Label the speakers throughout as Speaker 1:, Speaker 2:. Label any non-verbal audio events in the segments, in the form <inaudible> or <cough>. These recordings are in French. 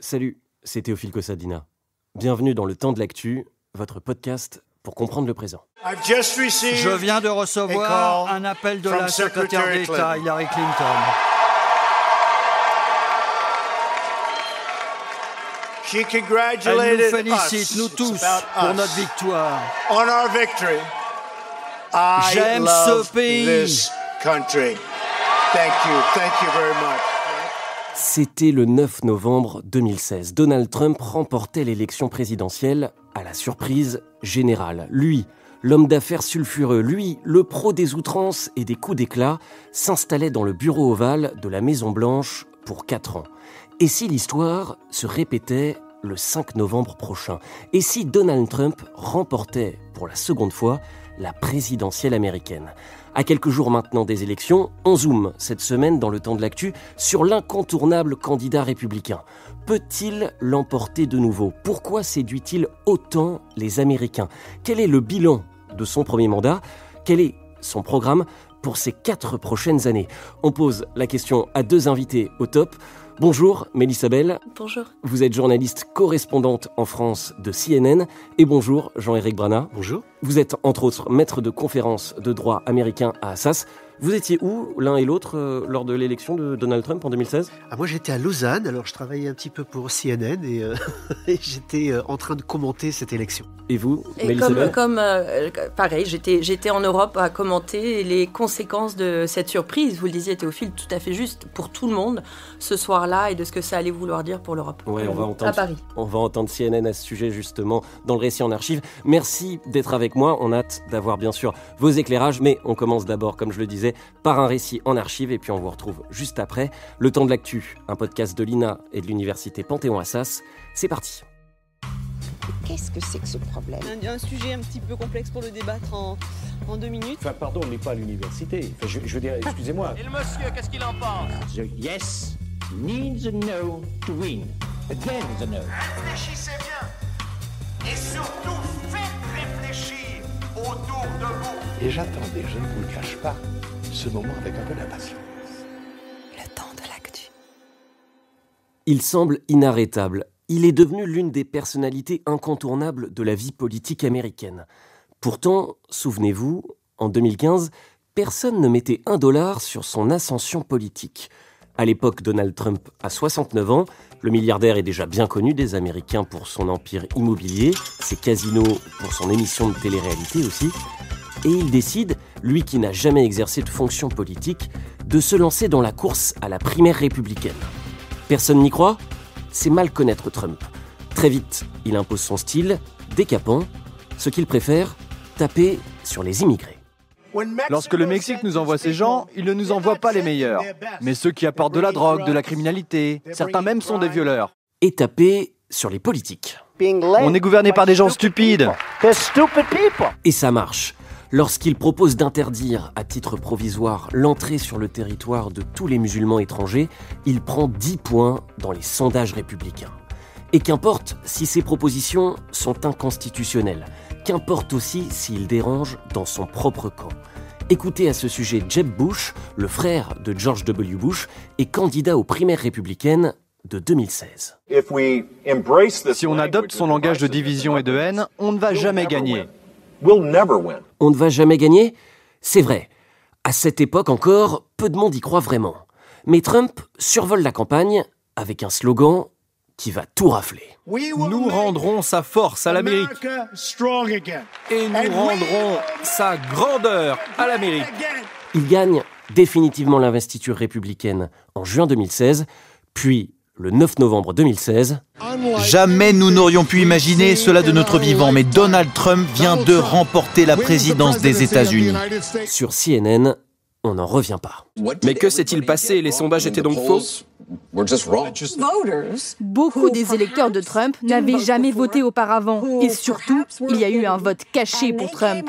Speaker 1: Salut, c'est Théophile Cossadina. Bienvenue dans le temps de l'actu, votre podcast pour comprendre le présent.
Speaker 2: Je viens de recevoir un appel de la secrétaire d'État Hillary Clinton. Elle nous félicite, nous tous, pour notre victoire.
Speaker 3: J'aime ce pays.
Speaker 1: C'était le 9 novembre 2016. Donald Trump remportait l'élection présidentielle à la surprise générale. Lui, l'homme d'affaires sulfureux, lui, le pro des outrances et des coups d'éclat, s'installait dans le bureau ovale de la Maison Blanche pour 4 ans. Et si l'histoire se répétait le 5 novembre prochain Et si Donald Trump remportait pour la seconde fois la présidentielle américaine. À quelques jours maintenant des élections, on zoome cette semaine dans le temps de l'actu sur l'incontournable candidat républicain. Peut-il l'emporter de nouveau Pourquoi séduit-il autant les Américains Quel est le bilan de son premier mandat Quel est son programme pour ces quatre prochaines années On pose la question à deux invités au top. Bonjour Mélisabelle, Bonjour. Vous êtes journaliste correspondante en France de CNN. Et bonjour Jean-Éric Brana. Bonjour. Vous êtes entre autres maître de conférence de droit américain à Assas. Vous étiez où l'un et l'autre euh, lors de l'élection
Speaker 2: de Donald Trump en 2016 ah, Moi j'étais à Lausanne, alors je travaillais un petit peu pour CNN euh, <laughs> et, j'étais euh, en train de commenter cette élection. Et vous et
Speaker 3: Comme, pareil, j'étais en Europe à commenter les conséquences de cette surprise, vous le disiez Théophile, tout à fait juste pour tout le monde ce soir-là et de ce que ça allait vouloir dire pour l'Europe. Ouais, on va entendre, à Paris.
Speaker 1: On va entendre CNN à ce sujet justement dans le récit en archive. Merci d'être avec moi, on a hâte d'avoir bien sûr vos éclairages, mais on commence d'abord, comme je le disais, par un récit en archive. Et puis on vous retrouve juste après. Le temps de l'actu, un podcast de l'INA et de l'université Panthéon-Assas. C'est parti.
Speaker 2: Qu'est-ce que c'est que ce problème
Speaker 3: un, sujet un petit peu complexe pour le débattre en,
Speaker 2: deux minutes. Enfin, pardon, on n'est pas à l'université. je, je, veux dire, excusez-moi. Et le monsieur, qu'est-ce qu'il en pense The yes needs a no to win. Again the no. Réfléchissez bien. Et surtout, faites réfléchir autour de vous.
Speaker 1: Et j'attendais, je ne vous le cache pas, ce moment avec un peu d'impatience. Le temps de l'actu. Il semble inarrêtable. Il est devenu l'une des personnalités incontournables de la vie politique américaine. Pourtant, souvenez-vous, en 2015, personne ne mettait un dollar sur son ascension politique. À l'époque, Donald Trump a 69 ans. Le milliardaire est déjà bien connu des Américains pour son empire immobilier, ses casinos pour son émission de télé-réalité aussi. Et il décide lui qui n'a jamais exercé de fonction politique, de se lancer dans la course à la primaire républicaine. Personne n'y croit C'est mal connaître Trump. Très vite, il impose son style, décapant, ce qu'il préfère, taper sur les immigrés. Lorsque le Mexique nous envoie ces gens, il ne nous envoie pas les meilleurs, mais ceux qui apportent de la drogue, de la criminalité, certains même sont des violeurs. Et taper sur les politiques. On est gouverné par des gens stupides. Et ça marche lorsqu'il propose d'interdire à titre provisoire l'entrée sur le territoire de tous les musulmans étrangers, il prend 10 points dans les sondages républicains. Et qu'importe si ses propositions sont inconstitutionnelles, qu'importe aussi s'il dérange dans son propre camp. Écoutez à ce sujet Jeb Bush, le frère de George W. Bush et candidat aux primaires républicaines de 2016. Si on
Speaker 2: adopte son langage de division et de haine, on ne va jamais gagner. On
Speaker 1: ne va jamais gagner C'est vrai. À cette époque encore, peu de monde y croit vraiment. Mais Trump survole la campagne avec un slogan qui va tout rafler.
Speaker 3: Nous
Speaker 2: rendrons sa force à l'Amérique. Et nous rendrons sa
Speaker 1: grandeur à l'Amérique. Il gagne définitivement l'investiture républicaine en juin 2016, puis le 9 novembre 2016. Jamais nous n'aurions pu imaginer cela de notre vivant, mais Donald Trump vient de remporter la présidence des États-Unis. Sur CNN, on n'en revient pas. Mais que s'est-il passé Les sondages étaient donc faux
Speaker 3: Beaucoup des électeurs de Trump n'avaient jamais voté auparavant. Et surtout, il y a eu un vote caché pour Trump.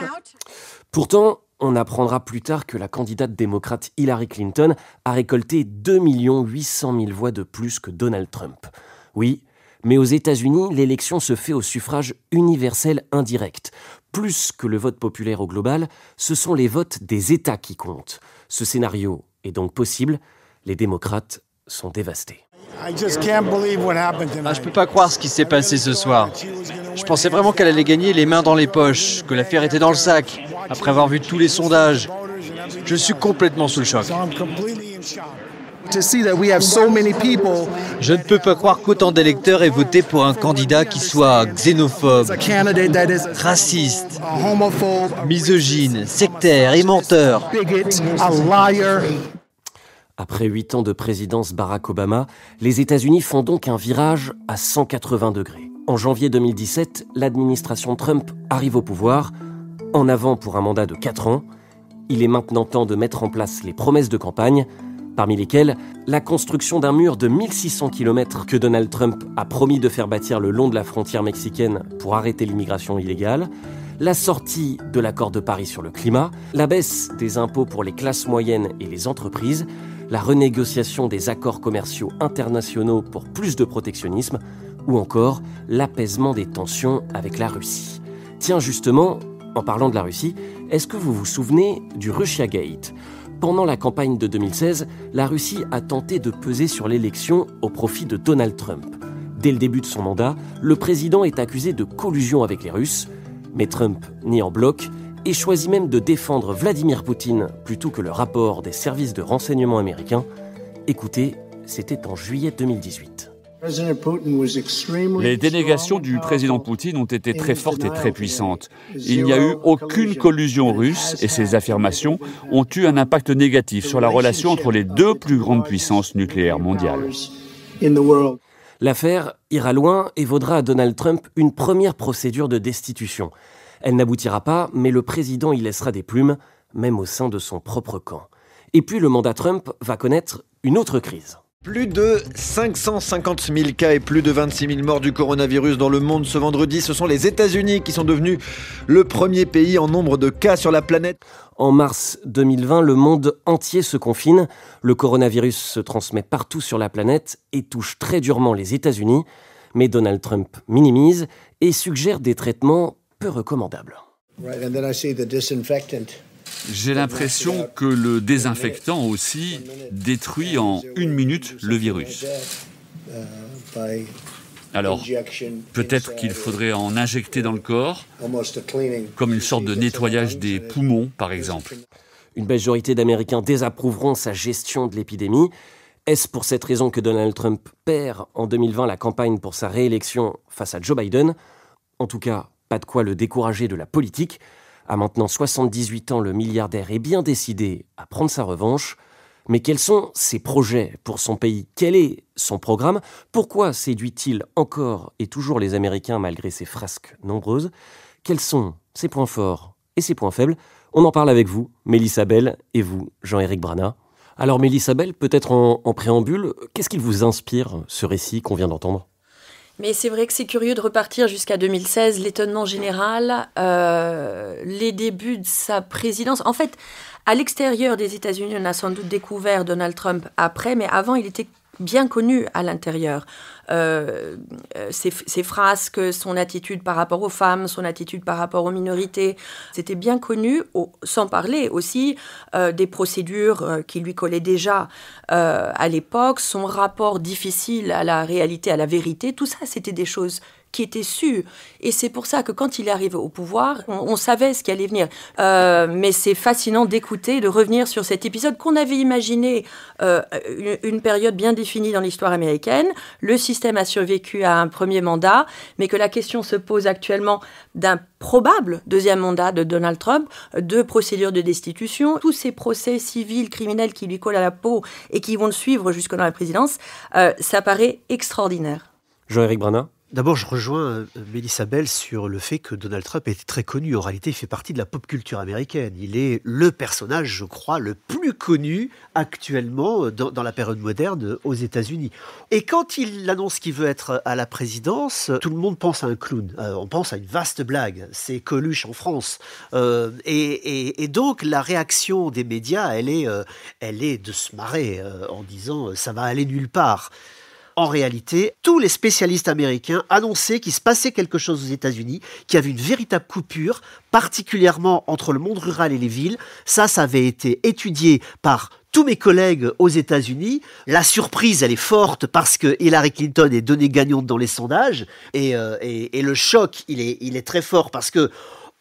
Speaker 1: Pourtant, on apprendra plus tard que la candidate démocrate Hillary Clinton a récolté 2 800 000 voix de plus que Donald Trump. Oui, mais aux États-Unis, l'élection se fait au suffrage universel indirect. Plus que le vote populaire au global, ce sont les votes des États qui comptent. Ce scénario est donc possible. Les démocrates sont dévastés. Ah, je ne peux pas croire ce qui s'est passé ce soir. Je pensais vraiment qu'elle allait gagner les mains dans les poches, que l'affaire était dans le sac après avoir vu tous les sondages. Je suis complètement sous le choc.
Speaker 2: Je ne peux pas croire qu'autant d'électeurs aient voté pour un candidat qui soit xénophobe, raciste, homophobe, misogyne, sectaire et menteur.
Speaker 1: Après huit ans de présidence Barack Obama, les États-Unis font donc un virage à 180 degrés. En janvier 2017, l'administration Trump arrive au pouvoir en avant pour un mandat de 4 ans, il est maintenant temps de mettre en place les promesses de campagne, parmi lesquelles la construction d'un mur de 1600 km que Donald Trump a promis de faire bâtir le long de la frontière mexicaine pour arrêter l'immigration illégale, la sortie de l'accord de Paris sur le climat, la baisse des impôts pour les classes moyennes et les entreprises, la renégociation des accords commerciaux internationaux pour plus de protectionnisme, ou encore l'apaisement des tensions avec la Russie. Tiens justement, en parlant de la Russie, est-ce que vous vous souvenez du Russia Gate Pendant la campagne de 2016, la Russie a tenté de peser sur l'élection au profit de Donald Trump. Dès le début de son mandat, le président est accusé de collusion avec les Russes, mais Trump nie en bloc et choisit même de défendre Vladimir Poutine plutôt que le rapport des services de renseignement américains. Écoutez, c'était en juillet 2018. Les dénégations du président Poutine ont été très fortes et très puissantes. Il n'y a eu aucune collusion russe et ces affirmations ont eu un impact négatif sur la relation entre les deux plus grandes
Speaker 2: puissances nucléaires mondiales.
Speaker 1: L'affaire ira loin et vaudra à Donald Trump une première procédure de destitution. Elle n'aboutira pas, mais le président y laissera des plumes, même au sein de son propre camp. Et puis le mandat Trump va connaître une autre crise. Plus de 550 000 cas et plus de 26 000 morts du coronavirus dans le monde ce vendredi. Ce sont les États-Unis qui sont devenus le premier pays en nombre de cas sur la planète. En mars 2020, le monde entier se confine. Le coronavirus se transmet partout sur la planète et touche très durement les États-Unis. Mais Donald Trump minimise et suggère des traitements peu recommandables. J'ai eh l'impression que le désinfectant aussi détruit en une minute le virus.
Speaker 2: Alors, peut-être qu'il
Speaker 1: faudrait en injecter dans le corps, comme une sorte de nettoyage des uh, poumons, par exemple. Une majorité d'Américains désapprouveront sa gestion de l'épidémie. Est-ce pour cette raison que Donald Trump perd en 2020 la campagne pour sa réélection face à Joe Biden En tout cas, pas de quoi le décourager de la politique. A maintenant 78 ans, le milliardaire est bien décidé à prendre sa revanche. Mais quels sont ses projets pour son pays Quel est son programme Pourquoi séduit-il encore et toujours les Américains malgré ses frasques nombreuses Quels sont ses points forts et ses points faibles On en parle avec vous, Mélissa et vous, Jean-Éric Brana. Alors Mélisabelle, peut-être en, préambule, qu'est-ce qui vous inspire, ce récit qu'on vient d'entendre
Speaker 3: mais c'est vrai que c'est curieux de repartir jusqu'à 2016, l'étonnement général, euh, les débuts de sa présidence. En fait, à l'extérieur des États-Unis, on a sans doute découvert Donald Trump après, mais avant, il était bien connu à l'intérieur. ses, euh, euh, phrases, frasques, son attitude par rapport aux femmes, son attitude par rapport aux minorités, c'était bien connu, sans parler aussi euh, des procédures qui lui collaient déjà à l'époque, son rapport difficile à la réalité, à la vérité, tout ça, c'était des choses qui était su. Et c'est pour ça que quand il arrive au pouvoir, on, savait ce qui allait venir. Euh, mais c'est fascinant d'écouter, de revenir sur cet épisode qu'on avait imaginé euh, une, période bien définie dans l'histoire américaine. Le système a survécu à un premier mandat, mais que la question se pose actuellement d'un probable deuxième mandat de Donald Trump, de procédures de destitution, tous ces procès civils, criminels qui lui collent à la peau et qui vont le suivre jusque dans la présidence, euh, ça paraît extraordinaire.
Speaker 2: Jean-Éric Brana D'abord, je rejoins euh, Mélissa Bell sur le fait que Donald Trump est très connu. En réalité, il fait partie de la pop culture américaine. Il est le personnage, je crois, le plus connu actuellement euh, dans, la période moderne euh, aux États-Unis. Et quand il annonce qu'il veut être à la présidence, tout le monde pense à un clown. on pense à une vaste blague. C'est Coluche en France. et, donc, la réaction des médias, elle est, elle est de se marrer en disant ça va aller nulle part. En réalité, tous les spécialistes américains annonçaient qu'il se passait quelque chose aux États-Unis, qu'il y avait une véritable coupure, particulièrement entre le monde rural et les villes. Ça, ça avait été étudié par tous mes collègues aux États-Unis. La surprise, elle est forte parce que Hillary Clinton est donnée gagnante dans les sondages et, euh, le choc, il est très fort parce que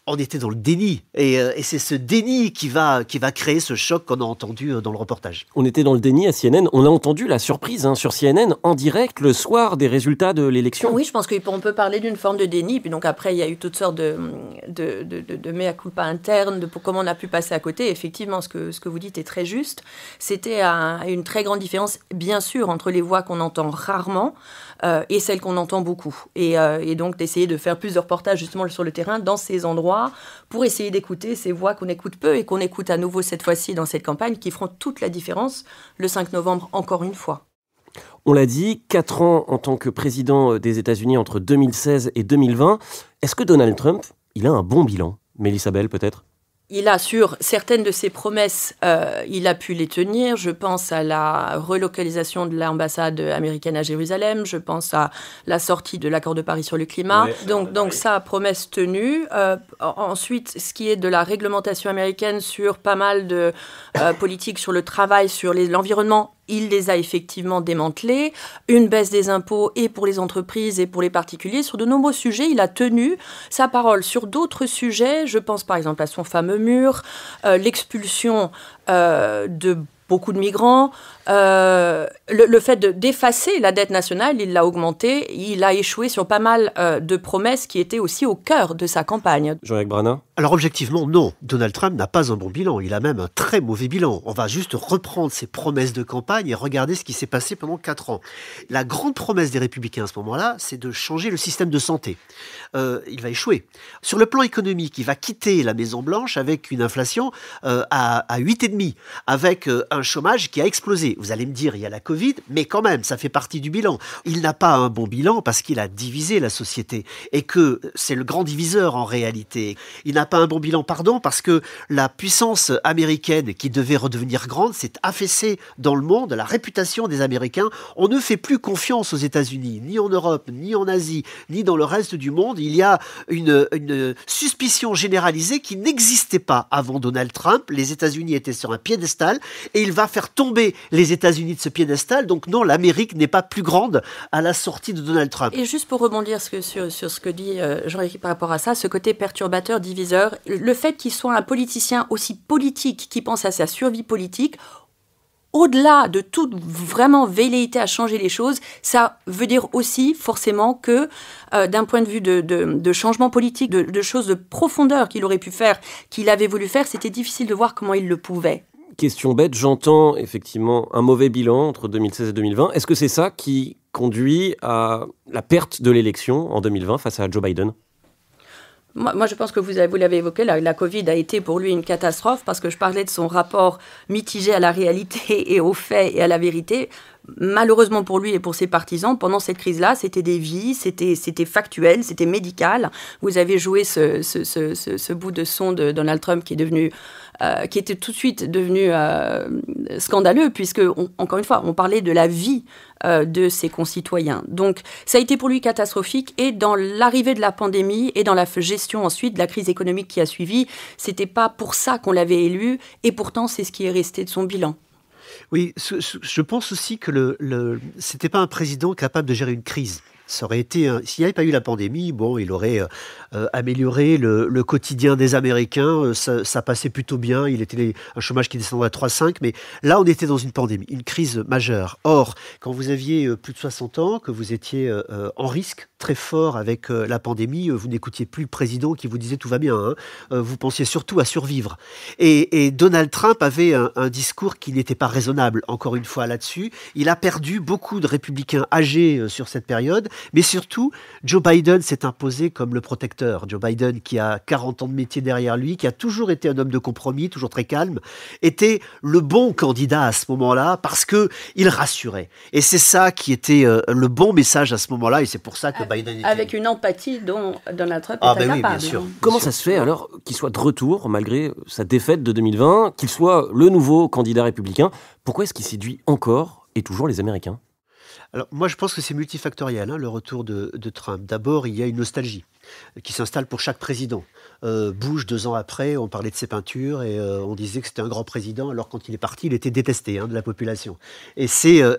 Speaker 2: on était dans le déni. Euh, et, c'est ce déni qui va, qui va créer ce choc qu'on a entendu euh, dans le reportage.
Speaker 1: On était dans le déni à CNN. On a entendu la surprise hein, sur CNN en direct le soir des résultats de l'élection. Oui,
Speaker 3: je pense qu'on peut parler d'une forme de déni. puis donc après, il y a eu toutes sortes de, de, de, de, mea culpa interne, de comment on a pu passer à côté. Effectivement, ce que, ce que vous dites est très juste. C'était une très grande différence, bien sûr, entre les voix qu'on entend rarement, euh, et celle qu'on entend beaucoup. Euh, et, donc d'essayer de faire plus de reportages justement sur le terrain, dans ces endroits, pour essayer d'écouter ces voix qu'on écoute peu et qu'on écoute à nouveau cette fois-ci dans cette campagne, qui feront toute la différence le 5 novembre encore une fois.
Speaker 1: On l'a dit, 4 ans en tant que président euh, des États-Unis entre 2016 et 2020. Est-ce que Donald Trump, il a un bon bilan Mélisabelle peut-être
Speaker 3: il a sur certaines de ses promesses, euh, il a pu les tenir. Je pense à la relocalisation de l'ambassade américaine à Jérusalem. Je pense à la sortie de l'accord de Paris sur le climat. donc, donc sa promesse tenue. Euh, ensuite, ce qui est de la réglementation américaine sur pas mal de euh, <laughs> politiques sur le travail, sur l'environnement, il les a effectivement démantelés, une baisse des impôts et pour les entreprises et pour les particuliers. Sur de nombreux sujets, il a tenu sa parole. Sur d'autres sujets, je pense par exemple à son fameux mur, euh, l'expulsion euh, de beaucoup de migrants, euh, le, fait d'effacer la dette nationale, il l'a augmentée, il a échoué sur pas mal euh, de promesses qui étaient aussi au cœur de sa campagne.
Speaker 2: jean yves Branin Alors objectivement, non. Donald Trump n'a pas un bon bilan, il a même un très mauvais bilan. On va juste reprendre ses promesses de campagne et regarder ce qui s'est passé pendant 4 ans. La grande promesse des républicains à ce moment-là, c'est de changer le système de santé. Euh, il va échouer. Sur le plan économique, il va quitter la Maison-Blanche avec une inflation à, à 8,5, avec un chômage qui a explosé. Vous allez me dire, il y a la Covid, mais quand même, ça fait partie du bilan. Il n'a pas un bon bilan parce qu'il a divisé la société et que c'est le grand diviseur en réalité. Il n'a pas un bon bilan, pardon, parce que la puissance américaine qui devait redevenir grande s'est affaissée dans le monde, la réputation des Américains. On ne fait plus confiance aux États-Unis, ni en Europe, ni en Asie, ni dans le reste du monde. Il y a une, une suspicion généralisée qui n'existait pas avant Donald Trump. Les États-Unis étaient sur un piédestal et il va faire tomber les les États-Unis de ce piédestal. Donc non, l'Amérique n'est pas plus grande à la sortie de Donald Trump.
Speaker 3: Et juste pour rebondir sur, ce que dit euh, Jean-Éric par rapport à ça, ce côté perturbateur, diviseur, le fait qu'il soit un politicien aussi politique qui pense à sa survie politique, au-delà de toute vraiment velléité à changer les choses, ça veut dire aussi forcément que euh, d'un point de vue de, changement politique, de, choses de profondeur qu'il aurait pu faire, qu'il avait voulu faire, c'était difficile de voir comment il le pouvait
Speaker 1: question bête, j'entends effectivement un mauvais bilan entre 2016 et 2020. Est-ce que c'est ça qui conduit à la perte de l'élection en 2020 face à Joe Biden
Speaker 3: moi, je pense que vous, l'avez évoqué, la, Covid a été pour lui une catastrophe parce que je parlais de son rapport mitigé à la réalité <laughs> et aux faits et à la vérité. Malheureusement pour lui et pour ses partisans, pendant cette crise-là, c'était des vies, c'était, factuel, c'était médical. Vous avez joué ce bout de son de Donald Trump qui est devenu euh, qui était tout de suite devenu euh, scandaleux, puisque, encore une fois, on parlait de la vie euh, de ses concitoyens. Donc, ça a été pour lui catastrophique. Et dans l'arrivée de la pandémie et dans la gestion ensuite de la crise économique qui a suivi, ce n'était pas pour ça qu'on l'avait élu. Et pourtant, c'est ce qui est resté de son bilan.
Speaker 2: Oui, je pense aussi que ce n'était c'était pas un président capable de gérer une crise aurait été, euh, s'il n'y avait pas eu la pandémie, bon, il aurait euh, euh, amélioré le, quotidien des Américains, ça, passait plutôt bien, il était un chômage qui descendait à 3,5, mais là, on était dans une pandémie, une crise majeure. Or, quand vous aviez plus de 60 ans, que vous étiez en risque très fort avec euh, la pandémie, euh, vous n'écoutiez plus le président qui vous disait tout va bien. Hein. Euh, vous pensiez surtout à survivre. Et, Donald Trump avait un, discours qui n'était pas raisonnable, encore une fois là-dessus. Il a perdu beaucoup de républicains âgés sur cette période, mais surtout, Joe Biden s'est imposé comme le protecteur. Joe Biden, qui a 40 ans de métier derrière lui, qui a toujours été un homme de compromis, toujours très calme, était le bon candidat à ce moment-là parce que il rassurait. Et c'est ça qui était le bon message à ce moment-là, et c'est pour ça que
Speaker 3: avec une empathie dont Donald Trump ah, est ben Comment
Speaker 2: ça se fait alors qu'il soit de retour, malgré sa
Speaker 1: défaite de 2020, qu'il soit le nouveau candidat républicain Pourquoi est-ce qu'il séduit encore et toujours les Américains
Speaker 2: alors, moi, je pense que c'est multifactoriel, hein, le retour de Trump. D'abord, il y a une nostalgie qui s'installe pour chaque président. Euh, bouge deux ans après, on parlait de ses peintures et euh, on disait que c'était un grand président, alors quand il est parti, il était détesté hein, de la population. Et c'est euh,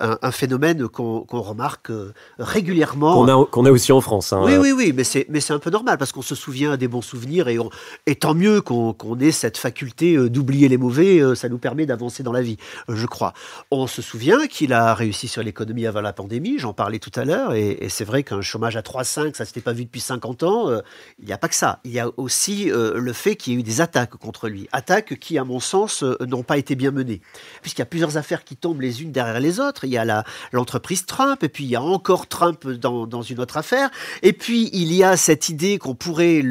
Speaker 2: un, un, phénomène qu'on remarque régulièrement.
Speaker 1: Qu'on a, aussi en France. Hein, oui, oui,
Speaker 2: oui, mais c'est un peu normal parce qu'on se souvient des bons souvenirs et, et tant mieux qu'on ait cette faculté d'oublier les mauvais, ça nous permet d'avancer dans la vie, je crois. On se souvient qu'il a réussi sur l'économie avant la pandémie, j'en parlais tout à l'heure, et, et c'est vrai qu'un chômage à 3,5, ça ne s'était pas vu depuis 50 ans, il n'y a pas que ça il y a aussi euh, le fait qu'il y ait eu des attaques contre lui. Attaques qui, à mon sens, euh, n'ont pas été bien menées. Puisqu'il y a plusieurs affaires qui tombent les unes derrière les autres. Il y a l'entreprise Trump, et puis il y a encore Trump dans, une autre affaire. Et puis il y a cette idée qu'on pourrait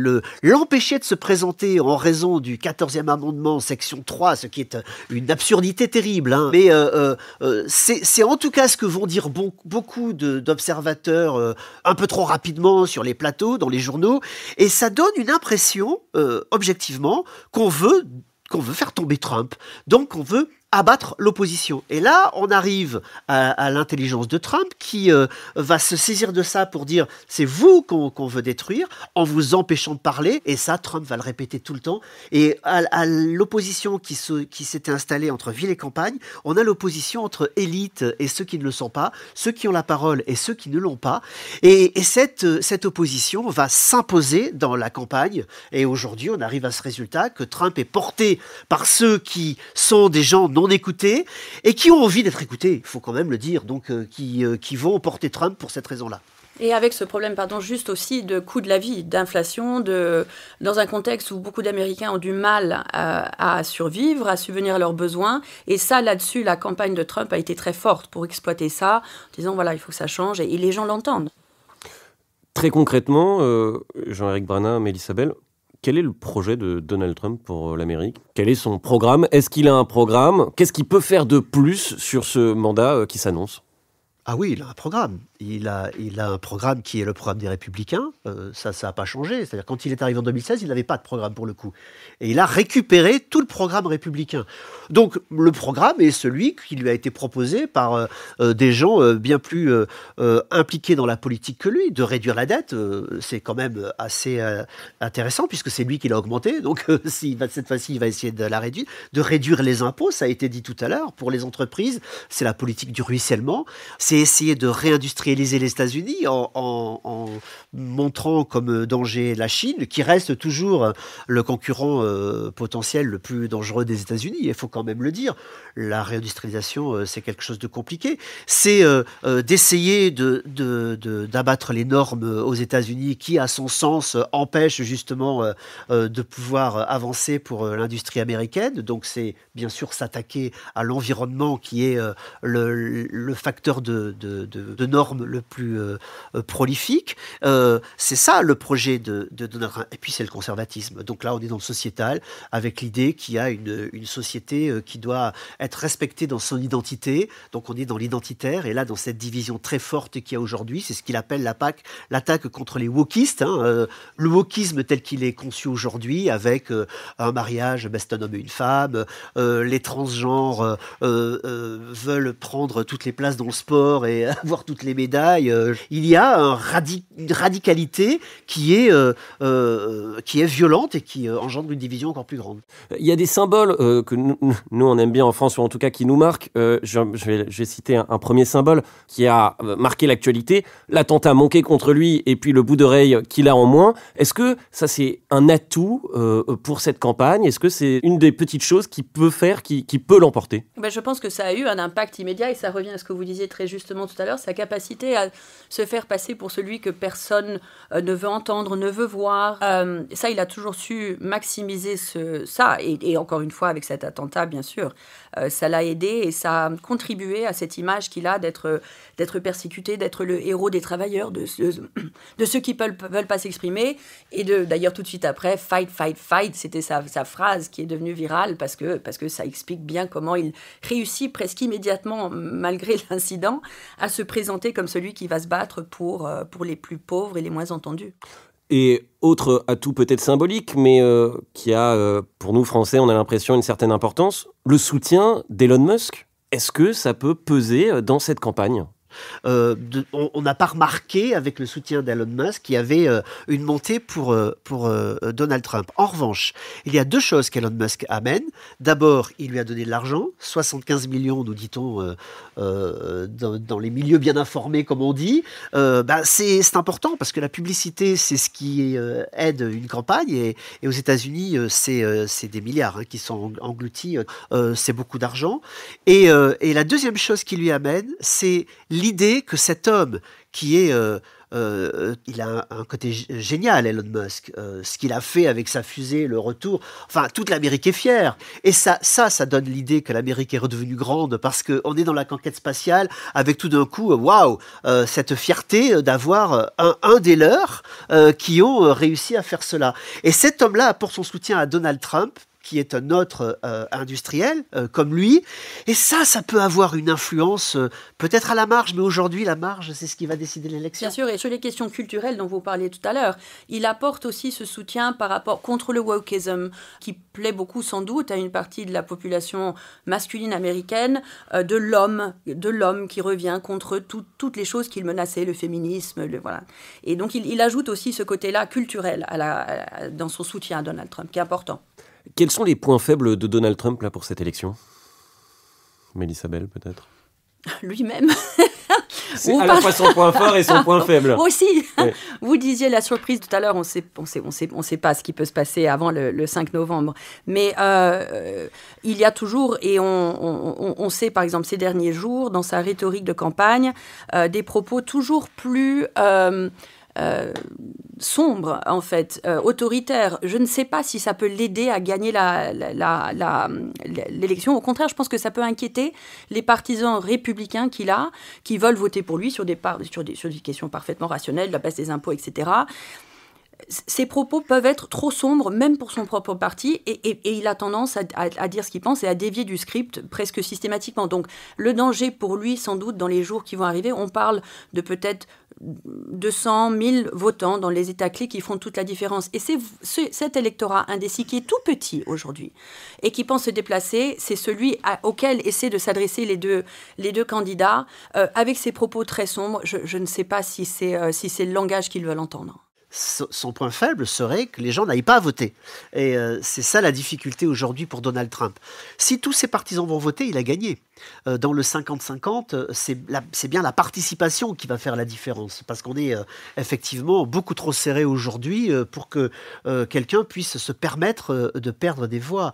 Speaker 2: l'empêcher de se présenter en raison du 14e amendement, section 3, ce qui est euh, une absurdité terrible. Hein. Mais c'est en tout cas ce que vont dire bon, beaucoup d'observateurs un peu trop rapidement sur les plateaux, dans les journaux. Et ça donne une impression, euh, objectivement, qu'on veut qu'on veut faire tomber Trump. Donc on veut abattre l'opposition. Et là, on arrive à, l'intelligence de Trump qui euh, va se saisir de ça pour dire c'est vous qu'on veut détruire en vous empêchant de parler. Et ça, Trump va le répéter tout le temps. Et à, l'opposition qui s'était installée entre ville et campagne, on a l'opposition entre élites et ceux qui ne le sont pas, ceux qui ont la parole et ceux qui ne l'ont pas. Et, et cette, cette opposition va s'imposer dans la campagne. Et aujourd'hui, on arrive à ce résultat que Trump est porté par ceux qui sont des gens non non écoutés et qui ont envie d'être écoutés, il faut quand même le dire, donc euh, qui, euh, qui vont porter Trump pour cette raison-là.
Speaker 3: Et avec ce problème, pardon, juste aussi de coût de la vie, d'inflation, de dans un contexte où beaucoup d'Américains ont du mal à, survivre, à subvenir à leurs besoins. Et ça, là-dessus, la campagne de Trump a été très forte pour exploiter ça, en disant voilà, il faut que ça change, et, les gens l'entendent.
Speaker 1: Très concrètement, euh, Jean-Éric et Mélissabelle, quel est le projet de Donald Trump pour euh, l'Amérique Quel est son programme Est-ce qu'il a un programme Qu'est-ce qu'il peut faire de plus sur ce mandat
Speaker 2: euh, qui s'annonce Ah oui, il a un programme il a, un programme qui est le programme des Républicains. Euh, ça, ça n'a pas changé. C'est-à-dire, quand il est arrivé en 2016, il n'avait pas de programme pour le coup. Et il a récupéré tout le programme républicain. Donc, le programme est celui qui lui a été proposé par euh, euh, des gens bien plus impliqués dans la politique que lui. De réduire la dette, c'est quand même assez intéressant, puisque c'est lui qui l'a augmenté. Donc, <laughs> si, cette fois-ci, il va essayer de la réduire. De réduire les impôts, ça a été dit tout à l'heure. Pour les entreprises, c'est la politique du ruissellement. C'est essayer de réindustrialiser les États-Unis en, montrant comme euh, danger la Chine, qui reste toujours euh, le concurrent euh, potentiel le plus dangereux des États-Unis. Il faut quand même le dire. La réindustrialisation, c'est quelque chose de compliqué. C'est d'essayer de, d'abattre les normes aux États-Unis qui, à son sens, empêchent justement de pouvoir avancer pour l'industrie américaine. Donc c'est bien sûr s'attaquer à l'environnement qui est le, facteur de normes le plus euh, euh, prolifique. Euh, c'est ça le projet de, Donald Trump. Et puis c'est le conservatisme. Donc là, on est dans le sociétal avec l'idée qu'il y a une, société qui doit être respectée dans son identité. Donc on est dans l'identitaire et là, dans cette division très forte qu'il y a aujourd'hui, c'est ce qu'il appelle la PAC, l'attaque contre les wokistes. Hein, le wokisme tel qu'il est conçu aujourd'hui avec un mariage, best c'est un homme et une femme, les transgenres veulent prendre toutes les places dans le sport et <laughs> avoir toutes les médias euh, il y a une radicalité qui est, euh, euh, qui est violente et qui engendre une division encore plus grande.
Speaker 1: Il y a des symboles que nous, on aime bien en France, ou en tout cas qui nous marquent. Je, vais, citer un, premier symbole qui a marqué l'actualité, l'attentat manqué contre lui et puis le bout d'oreille qu'il a en moins. Est-ce que ça c'est un atout pour cette campagne Est-ce que c'est une des petites choses qui peut faire, qui, qui peut l'emporter
Speaker 3: ben, Je pense que ça a eu un impact immédiat et ça revient à ce que vous disiez très justement tout à l'heure, sa capacité à se faire passer pour celui que personne euh, ne veut entendre, ne veut voir. Euh, ça, il a toujours su maximiser ça, et encore une fois avec cet attentat, bien sûr, euh, ça l'a aidé et ça a contribué à cette image qu'il a d'être d'être persécuté, d'être le héros des travailleurs, de, <clears throat> ceux qui ne veulent pas s'exprimer. Et d'ailleurs, tout de suite après, fight, fight, fight, c'était sa, sa, phrase qui est devenue virale parce que, parce que ça explique bien comment il réussit presque immédiatement, malgré <laughs> l'incident, à se présenter comme celui qui va se battre pour, euh, pour les plus pauvres et les moins entendus.
Speaker 1: Et autre atout peut-être symbolique, mais euh, qui a, euh, pour nous Français, on a l'impression une certaine importance, le soutien d'Elon Musk. Est-ce que ça peut peser
Speaker 2: euh, dans cette campagne euh, on n'a pas remarqué, avec le soutien d'Elon Musk, qu'il y avait euh, une montée pour, euh, pour Donald Trump. En revanche, il y a deux choses qu'Elon Musk amène. D'abord, il lui a donné de l'argent, 75 millions, nous dit-on, dans, les milieux bien informés, comme on dit. Bah, c'est important parce que la publicité, c'est ce qui aide une campagne. Et, aux États-Unis, c'est des milliards hein, qui sont engloutis. c'est beaucoup d'argent. Et, et la deuxième chose qu'il lui amène, c'est l'idée que cet homme qui est... Euh, euh, il a un, côté génial, Elon Musk. Euh, ce qu'il a fait avec sa fusée, le retour. Enfin, toute l'Amérique est fière. Et ça, ça, ça donne l'idée que l'Amérique est redevenue grande parce qu'on est dans la conquête spatiale avec tout d'un coup, waouh, cette fierté d'avoir un, un, des leurs qui ont réussi à faire cela. Et cet homme-là pour son soutien à Donald Trump qui est un autre euh, industriel euh, comme lui. Et ça, ça peut avoir une influence euh,
Speaker 3: peut-être à la marge, mais aujourd'hui, la marge, c'est ce qui va décider l'élection. Bien sûr, et sur les questions culturelles dont vous parliez tout à l'heure, il apporte aussi ce soutien par rapport contre le wokeism, qui plaît beaucoup sans doute à une partie de la population masculine américaine, de l'homme, de l'homme qui revient contre toutes les choses qu'il menaçait, le féminisme, le, voilà. Et donc, il, ajoute aussi ce côté-là culturel dans son soutien à Donald Trump, qui est important. Quels sont les points
Speaker 1: faibles de Donald Trump là pour cette élection Mélissa peut-être
Speaker 3: Lui-même. <laughs>
Speaker 2: C'est à la fois son point fort et son point <laughs> faible. Aussi.
Speaker 3: <laughs> Vous disiez la surprise tout à l'heure, on ne sait, pas ce qui peut se passer avant le, 5 novembre. Mais euh, euh, il y a toujours, et on, sait par exemple ces derniers jours, dans sa rhétorique de campagne, euh, des propos toujours plus... Euh, sombre, en fait, euh, autoritaire. Je ne sais pas si ça peut l'aider à gagner l'élection. Au contraire, je pense que ça peut inquiéter les partisans républicains qu'il a, qui veulent voter pour lui sur des, sur des questions parfaitement rationnelles, la baisse des impôts, etc ses propos peuvent être trop sombres, même pour son propre parti, et, il a tendance à, dire ce qu'il pense et à dévier du script presque systématiquement. Donc le danger pour lui, sans doute, dans les jours qui vont arriver, on parle de peut-être 200 000 votants dans les États clés qui font toute la différence. Et c'est cet électorat indécis qui est tout petit aujourd'hui et qui pense se déplacer, c'est celui auquel essaient de s'adresser les deux, candidats euh, avec ses propos très sombres. Je, ne sais pas euh, si c'est le langage qu'ils veulent entendre
Speaker 2: son point faible serait que les gens n'aillent pas voter. Et euh, c'est ça la difficulté aujourd'hui pour Donald Trump. Si tous ses partisans vont voter, il a gagné. Euh, dans le 50-50, euh, c'est bien la participation qui va faire la différence, parce qu'on est effectivement beaucoup trop serré aujourd'hui pour que quelqu'un puisse se permettre de perdre des voix.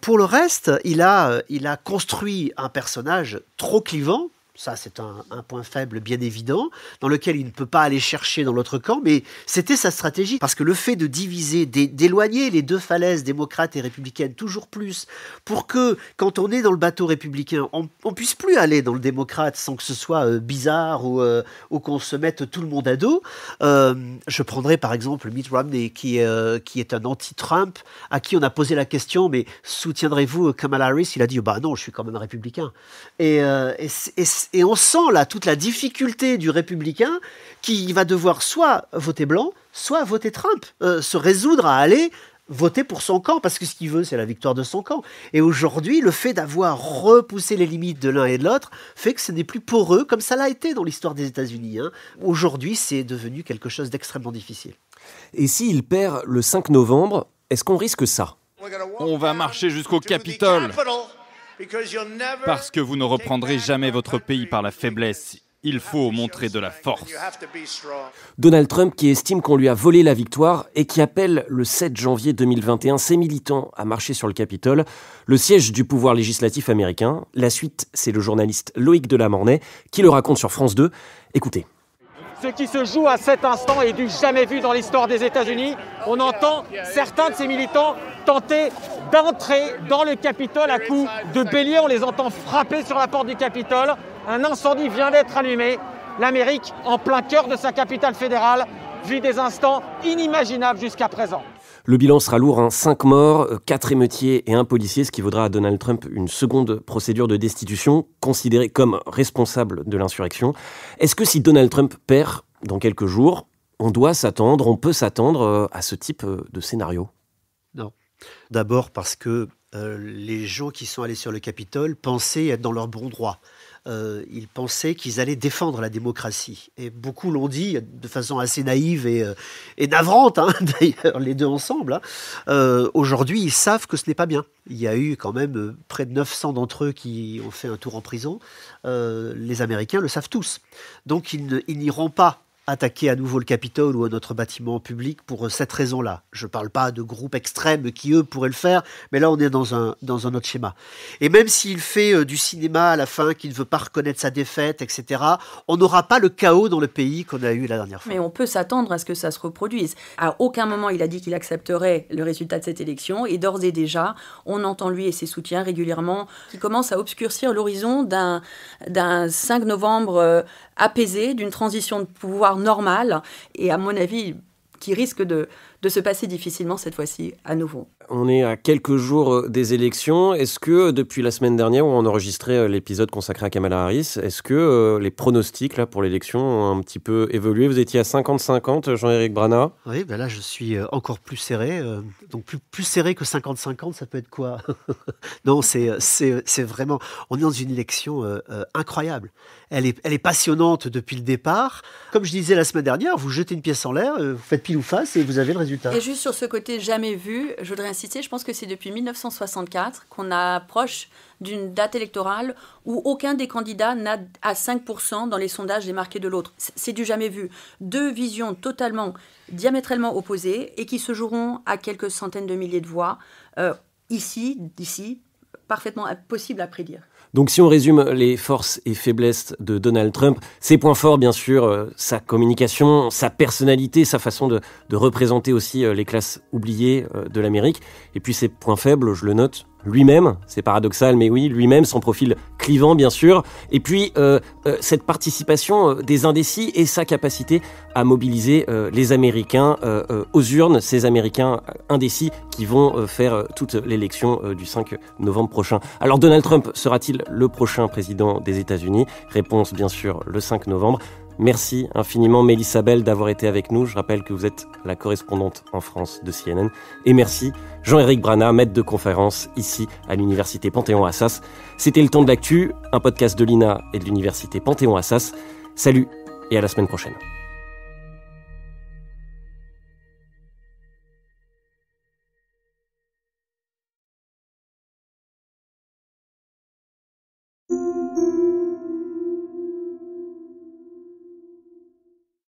Speaker 2: pour le reste, il a construit un personnage trop clivant ça, c'est un, point faible bien évident, dans lequel il ne peut pas aller chercher dans l'autre camp, mais c'était sa stratégie. Parce que le fait de diviser, d'éloigner les deux falaises démocrates et républicaines toujours plus, pour que quand on est dans le bateau républicain, on, puisse plus aller dans le démocrate sans que ce soit euh, bizarre euh, ou, qu'on se mette tout le monde à dos. Euh, je prendrais par exemple Mitt Romney, qui, est un anti-Trump, à qui on a posé la question, mais soutiendrez-vous Kamala Harris Il a dit, bah non, je suis quand même républicain. Et, et, et on sent là toute la difficulté du républicain qui va devoir soit voter blanc, soit voter Trump, euh, se résoudre à aller voter pour son camp, parce que ce qu'il veut, c'est la victoire de son camp. Et aujourd'hui, le fait d'avoir repoussé les limites de l'un et de l'autre fait que ce n'est plus poreux, comme ça l'a été dans l'histoire des États-Unis. Hein. Aujourd'hui, c'est devenu quelque chose d'extrêmement difficile. Et s'il perd le 5 novembre, est-ce qu'on risque ça
Speaker 1: On va marcher jusqu'au Capitole. Parce que vous ne reprendrez jamais votre pays par la faiblesse. Il faut montrer de la force. Donald Trump qui estime qu'on lui a volé la victoire et qui appelle le 7 janvier 2021 ses militants à marcher sur le Capitole, le siège du pouvoir législatif américain. La suite, c'est le journaliste Loïc Delamornay qui le raconte sur France 2. Écoutez. Ce qui se joue à cet instant est du jamais vu dans l'histoire des États-Unis. On entend certains de ces militants tenter d'entrer dans le Capitole à coups de bélier. On les entend frapper sur la porte du Capitole. Un incendie vient d'être allumé. L'Amérique, en plein cœur de sa capitale fédérale, vit des instants inimaginables jusqu'à présent. Le bilan sera lourd, 5 hein. morts, 4 euh, émeutiers et un policier, ce qui vaudra à Donald Trump une seconde procédure de destitution, considéré comme responsable de l'insurrection. Est-ce que si Donald Trump perd dans quelques jours, on doit s'attendre,
Speaker 2: on peut s'attendre euh, à ce type euh, de scénario D'abord parce que euh, les gens qui sont allés sur le Capitole pensaient être dans leur bon droit. Euh, ils pensaient qu'ils allaient défendre la démocratie. Et beaucoup l'ont dit de façon assez naïve et, euh, navrante, hein, <laughs> d'ailleurs, les deux ensemble. Hein. Aujourd'hui, ils savent que ce n'est pas bien. Il y a eu quand même près de 900 d'entre eux qui ont fait un tour en prison. les Américains le savent tous. Donc, ils n'iront pas attaquer à nouveau le Capitole ou à notre bâtiment public pour euh, cette raison-là. Je ne parle pas de groupes extrêmes qui, eux, pourraient le faire, mais là, on est dans un, dans un autre schéma. Et même s'il fait euh, du cinéma à la fin, qu'il ne veut pas reconnaître sa défaite, etc., on n'aura pas le chaos dans le pays qu'on a eu la dernière fois.
Speaker 3: Mais on peut s'attendre à ce que ça se reproduise. À aucun moment, il a dit qu'il accepterait le résultat de cette élection, et d'ores et déjà, on entend lui et ses soutiens régulièrement qui commencent à obscurcir l'horizon d'un 5 novembre euh, apaisé, d'une transition de pouvoir normal, et à mon avis qui risque de se passer difficilement cette fois-ci à nouveau.
Speaker 1: On est à quelques jours euh, des élections. Est-ce que euh, depuis la semaine dernière où on enregistrait euh, l'épisode consacré à Kamala Harris, est-ce que les pronostics là, pour l'élection ont un petit peu évolué Vous étiez à 50-50, Jean-Éric
Speaker 2: Brana Oui, ben là je suis encore plus serré. donc plus, plus serré que 50-50, ça peut être quoi <laughs> Non, c'est vraiment... On est dans une élection incroyable. Elle est, elle est passionnante depuis le départ. Comme je disais la semaine dernière, vous jetez une pièce en l'air, vous faites pile ou face et vous avez le résultat. Et
Speaker 3: juste sur ce côté jamais vu, je voudrais je pense que c'est depuis 1964 qu'on approche d'une date électorale où aucun des candidats n'a à 5% dans les sondages marqués de l'autre. C'est du jamais vu. Deux visions totalement, diamétralement opposées et qui se joueront à quelques centaines de milliers de voix, euh, ici, d'ici, parfaitement impossible à prédire.
Speaker 1: Donc si on résume les forces et faiblesses de Donald Trump, ses points forts, bien sûr, euh, sa communication, sa personnalité, sa façon de, représenter aussi euh, les classes oubliées euh, de l'Amérique. Et puis ses points faibles, je le note, lui-même, c'est paradoxal, mais oui, lui-même, son profil clivant, bien sûr, et puis euh, euh, cette participation euh, des indécis et sa capacité à mobiliser les Américains aux urnes, ces Américains indécis qui vont faire toute l'élection du 5 novembre prochain. Alors Donald Trump sera-t-il le prochain président des États-Unis Réponse, bien sûr, le 5 novembre. Merci infiniment, Mélissa d'avoir été avec nous. Je rappelle que vous êtes la correspondante en France de CNN. Et merci, Jean-Éric Brana, maître de conférence ici à l'Université Panthéon-Assas. C'était le temps de l'actu, un podcast de l'INA et de l'Université Panthéon-Assas. Salut et à la semaine prochaine.